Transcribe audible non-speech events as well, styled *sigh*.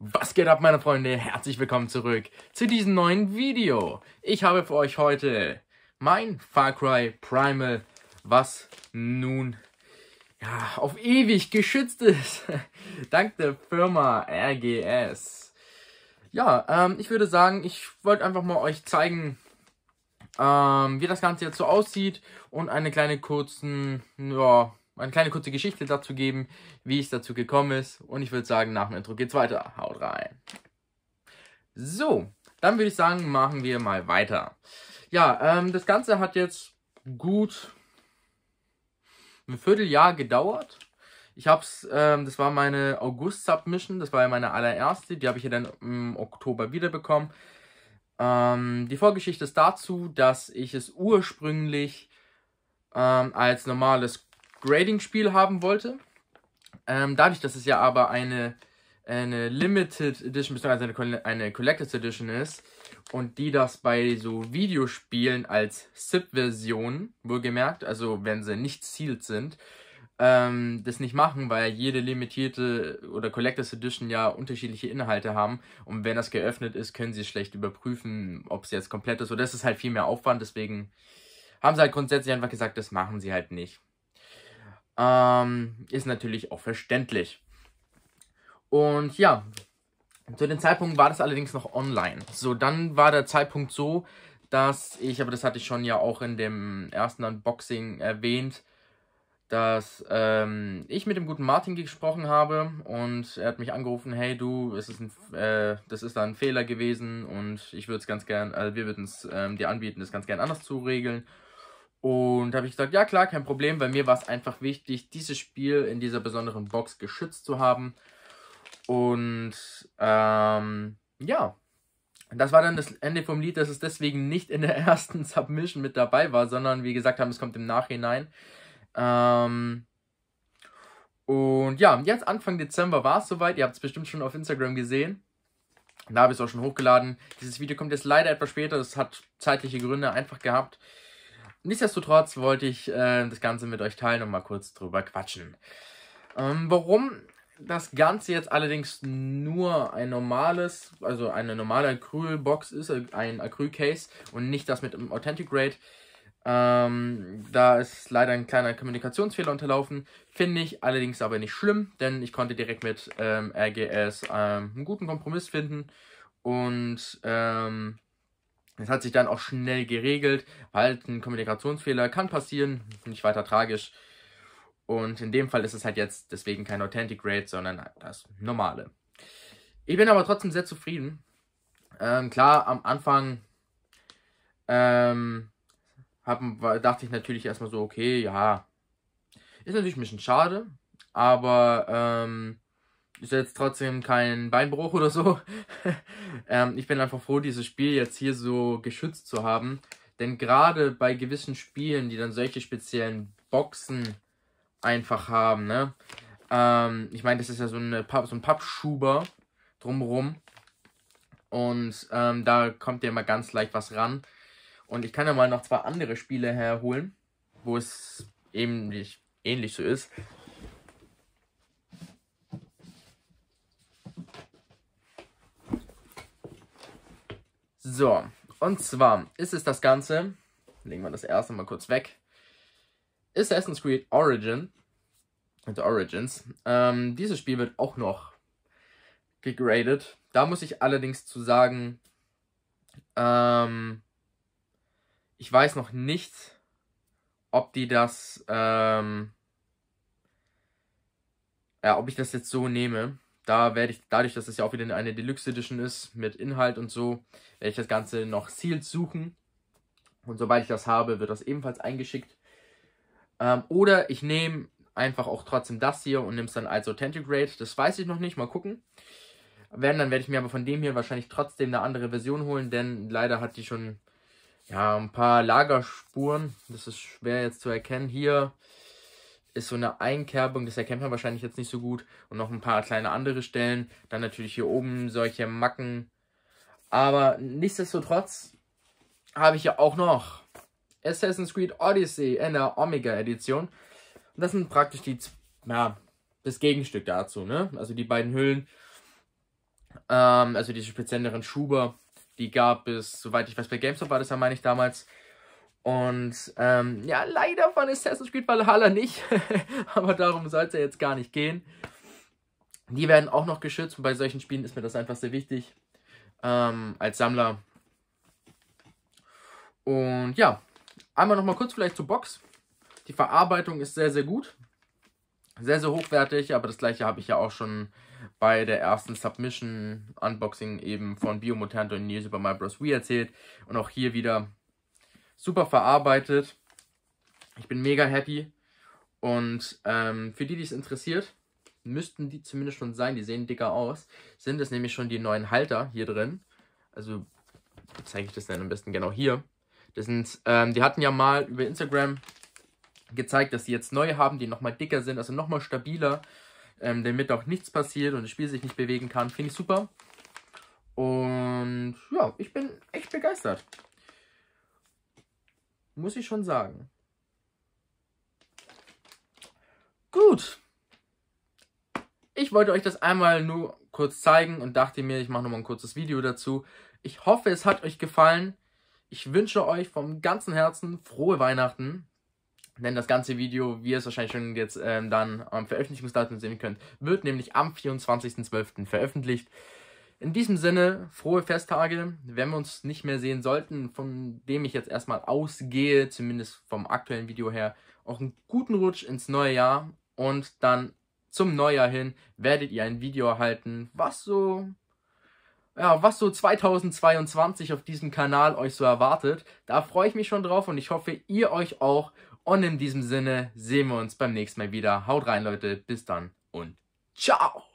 Was geht ab, meine Freunde? Herzlich willkommen zurück zu diesem neuen Video. Ich habe für euch heute mein Far Cry Primal, was nun ja, auf ewig geschützt ist. *laughs* Dank der Firma RGS. Ja, ähm, ich würde sagen, ich wollte einfach mal euch zeigen, ähm, wie das Ganze jetzt so aussieht und eine kleine kurzen, ja, eine kleine kurze Geschichte dazu geben, wie es dazu gekommen ist. Und ich würde sagen, nach dem Intro geht's weiter. Haut rein. So, dann würde ich sagen, machen wir mal weiter. Ja, ähm, das Ganze hat jetzt gut ein Vierteljahr gedauert. Ich hab's, ähm, das war meine August-Submission, das war ja meine allererste, die habe ich ja dann im Oktober wiederbekommen. Ähm, die Vorgeschichte ist dazu, dass ich es ursprünglich ähm, als normales Grading-Spiel haben wollte. Ähm, dadurch, dass es ja aber eine, eine Limited Edition bzw. Eine, eine Collectors Edition ist und die das bei so Videospielen als SIP-Version, wohlgemerkt, also wenn sie nicht sealed sind, ähm, das nicht machen, weil jede limitierte oder Collectors Edition ja unterschiedliche Inhalte haben und wenn das geöffnet ist, können sie schlecht überprüfen, ob es jetzt komplett ist oder das ist halt viel mehr Aufwand, deswegen haben sie halt grundsätzlich einfach gesagt, das machen sie halt nicht. Ähm, ist natürlich auch verständlich. Und ja, zu dem Zeitpunkt war das allerdings noch online. So, dann war der Zeitpunkt so, dass ich, aber das hatte ich schon ja auch in dem ersten Unboxing erwähnt, dass ähm, ich mit dem guten Martin gesprochen habe und er hat mich angerufen, hey du, es ist ein, äh, das ist da ein Fehler gewesen und ich würde es ganz gern, also wir würden es ähm, dir anbieten, das ganz gern anders zu regeln. Und habe ich gesagt, ja klar, kein Problem, weil mir war es einfach wichtig, dieses Spiel in dieser besonderen Box geschützt zu haben. Und ähm, ja, das war dann das Ende vom Lied, dass es deswegen nicht in der *laughs* ersten Submission mit dabei war, sondern wie gesagt haben, es kommt im Nachhinein. Ähm, und ja, jetzt Anfang Dezember war es soweit. Ihr habt es bestimmt schon auf Instagram gesehen. Da habe ich es auch schon hochgeladen. Dieses Video kommt jetzt leider etwas später. Das hat zeitliche Gründe einfach gehabt. Nichtsdestotrotz wollte ich äh, das Ganze mit euch teilen und mal kurz drüber quatschen. Ähm, warum das Ganze jetzt allerdings nur ein normales, also eine normale Acrylbox ist, äh, ein Acrylcase und nicht das mit einem Authentic Grade, ähm, da ist leider ein kleiner Kommunikationsfehler unterlaufen. Finde ich allerdings aber nicht schlimm, denn ich konnte direkt mit ähm, RGS ähm, einen guten Kompromiss finden. Und ähm, es hat sich dann auch schnell geregelt, weil ein Kommunikationsfehler, kann passieren, nicht weiter tragisch. Und in dem Fall ist es halt jetzt deswegen kein Authentic Raid, sondern das normale. Ich bin aber trotzdem sehr zufrieden. Ähm, klar, am Anfang ähm, hab, dachte ich natürlich erstmal so, okay, ja, ist natürlich ein bisschen schade, aber ähm, ist jetzt trotzdem kein Beinbruch oder so. *laughs* ähm, ich bin einfach froh, dieses Spiel jetzt hier so geschützt zu haben. Denn gerade bei gewissen Spielen, die dann solche speziellen Boxen einfach haben, ne? Ähm, ich meine, das ist ja so, eine, so ein Pappschuber drumrum. Und ähm, da kommt ja immer ganz leicht was ran. Und ich kann ja mal noch zwei andere Spiele herholen, wo es eben ähnlich so ist. So, und zwar ist es das Ganze, legen wir das erste mal kurz weg, Assassin's Creed Origin, und also Origins. Ähm, dieses Spiel wird auch noch gegradet. Da muss ich allerdings zu sagen, ähm, ich weiß noch nicht, ob die das, ähm, ja, ob ich das jetzt so nehme da werde ich, dadurch, dass es das ja auch wieder eine Deluxe Edition ist, mit Inhalt und so, werde ich das Ganze noch sealed suchen. Und sobald ich das habe, wird das ebenfalls eingeschickt. Ähm, oder ich nehme einfach auch trotzdem das hier und nehme es dann als Authentic Rate. Das weiß ich noch nicht, mal gucken. Wenn, dann werde ich mir aber von dem hier wahrscheinlich trotzdem eine andere Version holen, denn leider hat die schon ja, ein paar Lagerspuren. Das ist schwer jetzt zu erkennen. Hier ist so eine Einkerbung, das erkennt man wahrscheinlich jetzt nicht so gut. Und noch ein paar kleine andere Stellen. Dann natürlich hier oben solche Macken. Aber nichtsdestotrotz habe ich ja auch noch Assassin's Creed Odyssey in der Omega-Edition. Und das sind praktisch die, ja, das Gegenstück dazu, ne? Also die beiden Hüllen, ähm, also diese spezielleren Schuber, die gab es, soweit ich weiß, bei GameStop war das ja, meine ich damals, und ähm, ja, leider von Assassin's Creed Valhalla nicht, *laughs* aber darum soll es ja jetzt gar nicht gehen. Die werden auch noch geschützt und bei solchen Spielen ist mir das einfach sehr wichtig ähm, als Sammler. Und ja, einmal nochmal kurz vielleicht zur Box. Die Verarbeitung ist sehr, sehr gut. Sehr, sehr hochwertig, aber das gleiche habe ich ja auch schon bei der ersten Submission Unboxing eben von Biomutant und New über My Bros. Wii erzählt. Und auch hier wieder super verarbeitet. Ich bin mega happy. Und ähm, für die, die es interessiert, müssten die zumindest schon sein. Die sehen dicker aus. Sind es nämlich schon die neuen Halter hier drin. Also zeige ich das dann am besten genau hier. Das sind, ähm, die hatten ja mal über Instagram gezeigt, dass sie jetzt neue haben, die nochmal dicker sind, also nochmal stabiler, ähm, damit auch nichts passiert und das Spiel sich nicht bewegen kann. Finde ich super. Und ja, ich bin echt begeistert. Muss ich schon sagen. Gut. Ich wollte euch das einmal nur kurz zeigen und dachte mir, ich mache nochmal ein kurzes Video dazu. Ich hoffe, es hat euch gefallen. Ich wünsche euch vom ganzen Herzen frohe Weihnachten. Denn das ganze Video, wie ihr es wahrscheinlich schon jetzt ähm, dann am Veröffentlichungsdatum sehen könnt, wird nämlich am 24.12. veröffentlicht. In diesem Sinne, frohe Festtage. Wenn wir uns nicht mehr sehen sollten, von dem ich jetzt erstmal ausgehe, zumindest vom aktuellen Video her, auch einen guten Rutsch ins neue Jahr. Und dann zum Neujahr hin werdet ihr ein Video erhalten, was so, ja, was so 2022 auf diesem Kanal euch so erwartet. Da freue ich mich schon drauf und ich hoffe, ihr euch auch. Und in diesem Sinne sehen wir uns beim nächsten Mal wieder. Haut rein, Leute. Bis dann und ciao!